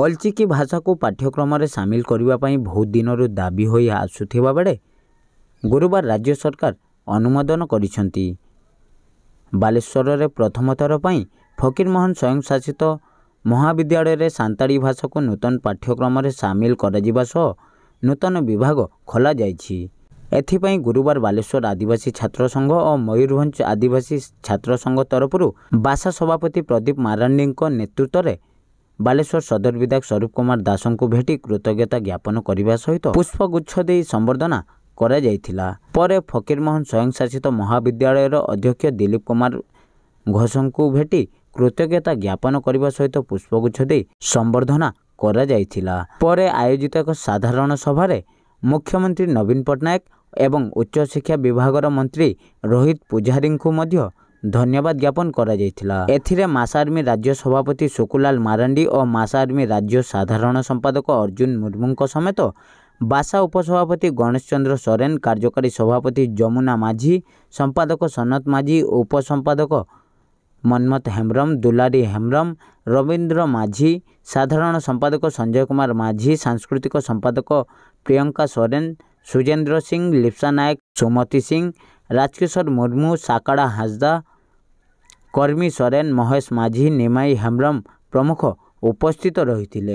ଅଲଚିକି ଭାଷାକୁ ପାଠ୍ୟକ୍ରମରେ ସାମିଲ କରିବା ପାଇଁ ବହୁତ ଦିନରୁ ଦାବି ହୋଇ ଆସୁଥିବା ବେଳେ ଗୁରୁବାର ରାଜ୍ୟ ସରକାର ଅନୁମୋଦନ କରିଛନ୍ତି ବାଲେଶ୍ୱରରେ ପ୍ରଥମଥର ପାଇଁ ଫକୀରମୋହନ ସ୍ୱୟଂଶାସିତ ମହାବିଦ୍ୟାଳୟରେ ସାନ୍ତାଳୀ ଭାଷାକୁ ନୂତନ ପାଠ୍ୟକ୍ରମରେ ସାମିଲ କରାଯିବା ସହ ନୂତନ ବିଭାଗ ଖୋଲାଯାଇଛି ଏଥିପାଇଁ ଗୁରୁବାର ବାଲେଶ୍ୱର ଆଦିବାସୀ ଛାତ୍ର ସଂଘ ଓ ମୟୂରଭଞ୍ଜ ଆଦିବାସୀ ଛାତ୍ର ସଂଘ ତରଫରୁ ବାସା ସଭାପତି ପ୍ରଦୀପ ମାରାଣ୍ଡିଙ୍କ ନେତୃତ୍ୱରେ ବାଲେଶ୍ୱର ସଦର ବିଧାୟକ ସ୍ୱରୂପ କୁମାର ଦାସଙ୍କୁ ଭେଟି କୃତଜ୍ଞତା ଜ୍ଞାପନ କରିବା ସହିତ ପୁଷ୍ପଗୁଚ୍ଛ ଦେଇ ସମ୍ବର୍ଦ୍ଧନା କରାଯାଇଥିଲା ପରେ ଫକୀରମୋହନ ସ୍ୱୟଂଶାସିତ ମହାବିଦ୍ୟାଳୟର ଅଧ୍ୟକ୍ଷ ଦିଲ୍ଲୀପ କୁମାର ଘୋଷଙ୍କୁ ଭେଟି କୃତଜ୍ଞତା ଜ୍ଞାପନ କରିବା ସହିତ ପୁଷ୍ପଗୁଚ୍ଛ ଦେଇ ସମ୍ବର୍ଦ୍ଧନା କରାଯାଇଥିଲା ପରେ ଆୟୋଜିତ ଏକ ସାଧାରଣ ସଭାରେ ମୁଖ୍ୟମନ୍ତ୍ରୀ ନବୀନ ପଟ୍ଟନାୟକ ଏବଂ ଉଚ୍ଚଶିକ୍ଷା ବିଭାଗର ମନ୍ତ୍ରୀ ରୋହିତ ପୂଜାରୀଙ୍କୁ ମଧ୍ୟ ଧନ୍ୟବାଦ ଜ୍ଞାପନ କରାଯାଇଥିଲା ଏଥିରେ ମାସାର୍ମୀ ରାଜ୍ୟ ସଭାପତି ଶୁକୁଲାଲ ମାରାଣ୍ଡି ଓ ମାସାର୍ମୀ ରାଜ୍ୟ ସାଧାରଣ ସମ୍ପାଦକ ଅର୍ଜୁନ ମୁର୍ମୁଙ୍କ ସମେତ ବାସା ଉପସଭାପତି ଗଣେଶ ଚନ୍ଦ୍ର ସୋରେନ କାର୍ଯ୍ୟକାରୀ ସଭାପତି ଯମୁନା ମାଝି ସମ୍ପାଦକ ସନତ ମାଝି ଉପସମ୍ପାଦକ ମନ୍ମଥ ହେମ୍ବ୍ରମ ଦୁଲାରୀ ହେମ୍ବ୍ରମ ରବୀନ୍ଦ୍ର ମାଝି ସାଧାରଣ ସମ୍ପାଦକ ସଞ୍ଜୟ କୁମାର ମାଝି ସାଂସ୍କୃତିକ ସମ୍ପାଦକ ପ୍ରିୟଙ୍କା ସୋରେନ ସୁଜେନ୍ଦ୍ର ସିଂ ଲିପ୍ସା ନାୟକ ସୁମତି ସିଂ राजकिशोर मुर्मू साकड़ा हंसदा କର୍ମୀ ସରେନ ମହେଶ ମାଝୀ ନିମାଇ ହେମ୍ବ୍ରମ ପ୍ରମୁଖ ଉପସ୍ଥିତ ରହିଥିଲେ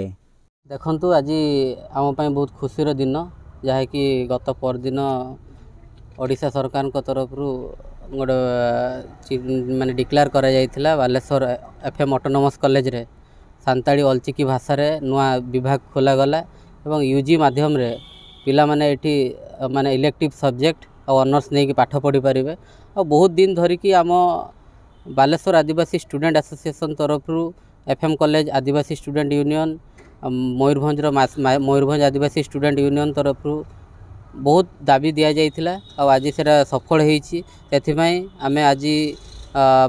ଦେଖନ୍ତୁ ଆଜି ଆମ ପାଇଁ ବହୁତ ଖୁସିର ଦିନ ଯାହାକି ଗତ ପରଦିନ ଓଡ଼ିଶା ସରକାରଙ୍କ ତରଫରୁ ଗୋଟେ ମାନେ ଡିକ୍ଲେୟାର କରାଯାଇଥିଲା ବାଲେଶ୍ୱର ଏଫ୍ ଏମ୍ ଅଟୋନମସ୍ କଲେଜରେ ସାନ୍ତାଳୀ ଅଲଚିକି ଭାଷାରେ ନୂଆ ବିଭାଗ ଖୋଲାଗଲା ଏବଂ ୟୁ ଜି ମାଧ୍ୟମରେ ପିଲାମାନେ ଏଠି ମାନେ ଇଲେକ୍ଟିଭ୍ ସବଜେକ୍ଟ ଆଉ ଅନର୍ସ ନେଇକି ପାଠ ପଢ଼ିପାରିବେ ଆଉ ବହୁତ ଦିନ ଧରିକି ଆମ ବାଲେଶ୍ୱର ଆଦିବାସୀ ଷ୍ଟୁଡେଣ୍ଟ ଆସୋସିଏସନ୍ ତରଫରୁ F M college Adivasi student union ମୟୂରଭଞ୍ଜର ମୟୂରଭଞ୍ଜ ଆଦିବାସୀ ଷ୍ଟୁଡେଣ୍ଟ ୟୁନିୟନ୍ ତରଫରୁ ବହୁତ ଦାବି ଦିଆଯାଇଥିଲା ଆଉ ଆଜି ସେଇଟା ସଫଳ ହେଇଛି ସେଥିପାଇଁ ଆମେ ଆଜି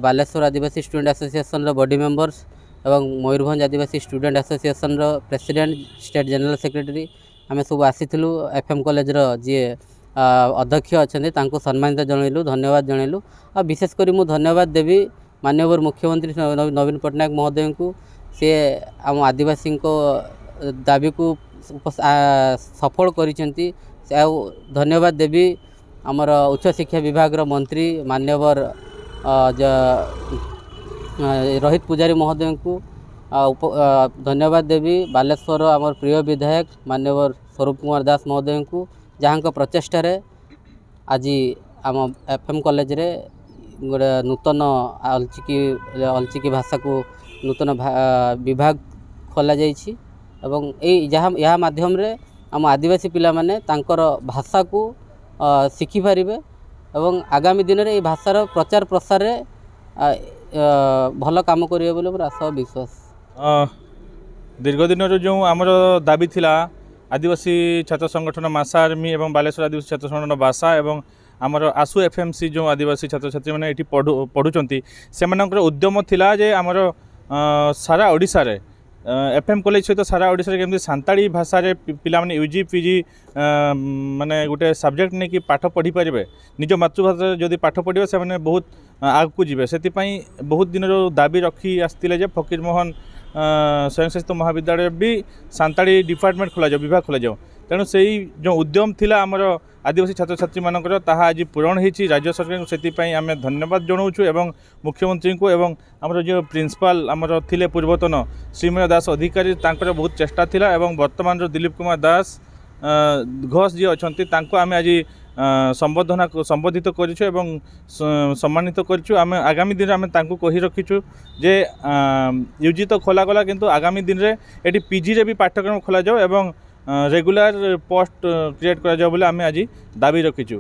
ବାଲେଶ୍ୱର ଆଦିବାସୀ ଷ୍ଟୁଡେଣ୍ଟ ଆସୋସିଏସନ୍ର ବଡି ମେମ୍ବର୍ସ ଏବଂ ମୟୂରଭଞ୍ଜ ଆଦିବାସୀ ଷ୍ଟୁଡେଣ୍ଟ ଆସୋସିଏସନ୍ର ପ୍ରେସିଡେଣ୍ଟ ଷ୍ଟେଟ୍ ଜେନେରାଲ୍ ସେକ୍ରେଟାରୀ ଆମେ ସବୁ ଆସିଥିଲୁ ଏଫ୍ ଏମ୍ କଲେଜର ଯିଏ अध्यक्ष सम्मानित सम्मानैलु धन्यवाद जनैलु अ विशेषकरी म धन्यवाद दे मान्यवर मुख्यमंत्री नवीन पट्टनायक महोदयको सि आम दाबी को सफल धन्यवाद देबी आमर उच्च शिक्षा विभाग र मन्त्री मान्यवर रोहित पूजा महोदय को धन्यवाद देवी बालेश्वर आम प्रिय विधायक मान्यवर स्वरूप कुमार दास महोदय को ଯାହାଙ୍କ ପ୍ରଚେଷ୍ଟାରେ ଆଜି ଆମ ଏଫ୍ ଏମ୍ କଲେଜରେ ଗୋଟେ ନୂତନ ଅଲଚିକି ଅଲଚିକି ଭାଷାକୁ ନୂତନ ବିଭାଗ ଖୋଲାଯାଇଛି ଏବଂ ଏଇ ଯାହା ଏହା ମାଧ୍ୟମରେ ଆମ ଆଦିବାସୀ ପିଲାମାନେ ତାଙ୍କର ଭାଷାକୁ ଶିଖିପାରିବେ ଏବଂ ଆଗାମୀ ଦିନରେ ଏଇ ଭାଷାର ପ୍ରଚାର ପ୍ରସାରରେ ଭଲ କାମ କରିବେ ବୋଲି ମୋର ଆଶା ବିଶ୍ୱାସ ଦୀର୍ଘ ଦିନରୁ ଯେଉଁ ଆମର ଦାବି ଥିଲା আদিবাসী ছাত্র সংগঠন মাসা আর্মি এবং ବାଲେଶ୍ୱର ଆଦିବାସୀ ଛାତ୍ର ସଂଗଠନ ବାସା ଏବଂ ଆମର ଆସୁ ଏଫ୍ ଏମ୍ ସି ଯେଉଁ ଆଦିବାସୀ ଛାତ୍ରଛାତ୍ରୀମାନେ ଏଠି ପଢ଼ୁ ପଢ଼ୁଛନ୍ତି ସେମାନଙ୍କର ଉଦ୍ୟମ ଥିଲା ଯେ ଆମର ସାରା ଓଡ଼ିଶାରେ ଏଫ୍ ଏମ୍ କଲେଜ ସହିତ ସାରା ଓଡ଼ିଶାରେ କେମିତି ସାନ୍ତାଳୀ ଭାଷାରେ ପିଲାମାନେ ୟୁ ଜି ପି ଜି ମାନେ ଗୋଟେ ସବଜେକ୍ଟ ନେଇକି ପାଠ ପଢ଼ିପାରିବେ ନିଜ ମାତୃଭାଷାରେ ଯଦି ପାଠ ପଢ଼ିବେ ସେମାନେ ବହୁତ ଆଗକୁ ଯିବେ ସେଥିପାଇଁ ବହୁତ ଦିନରୁ ଦାବି ରଖି ଆସିଥିଲେ ଯେ ଫକୀରମୋହନ স্বয়ংশাসিত মহাবিদ্যালয় বি সাঁতাড়ি ডিপার্টমেন্ট খোলা যাও বিভাগ খোলা যাও তেমন সেই যে উদ্যম লা আমার আদিবাসী ছাত্রছাত্রী মানকর তাহা আজ পূরণ হয়েছি রাজ্য সরকার সেপাই আমি ধন্যবাদ জনাওছু এবং মুখ্যমন্ত্রী এবং আমার যে প্রিন্সিপাল আমার লে পূর্বতন শ্রীময় দাস অধিকারী তাঁর বহু চেষ্টা লা এবং বর্তমান দিলীপ কুমার দাস ঘোষ যে অনেক তাঁকু আমি আজ সম্বোধনা সম্বোধিত করছু এবং সম্মানিত করছু আমি আগামী দিনে আমি তাঁকু কহি রাখিছু যে ইউজি তো খোলা গলা কিন্তু আগামী দিনে এটি পিজি রে পাঠ্যক্রম খোলা যাও এবং রেগুলার পোস্ট ক্রিয়েট করা যাও বলে আমি আজ দাবি রখিছু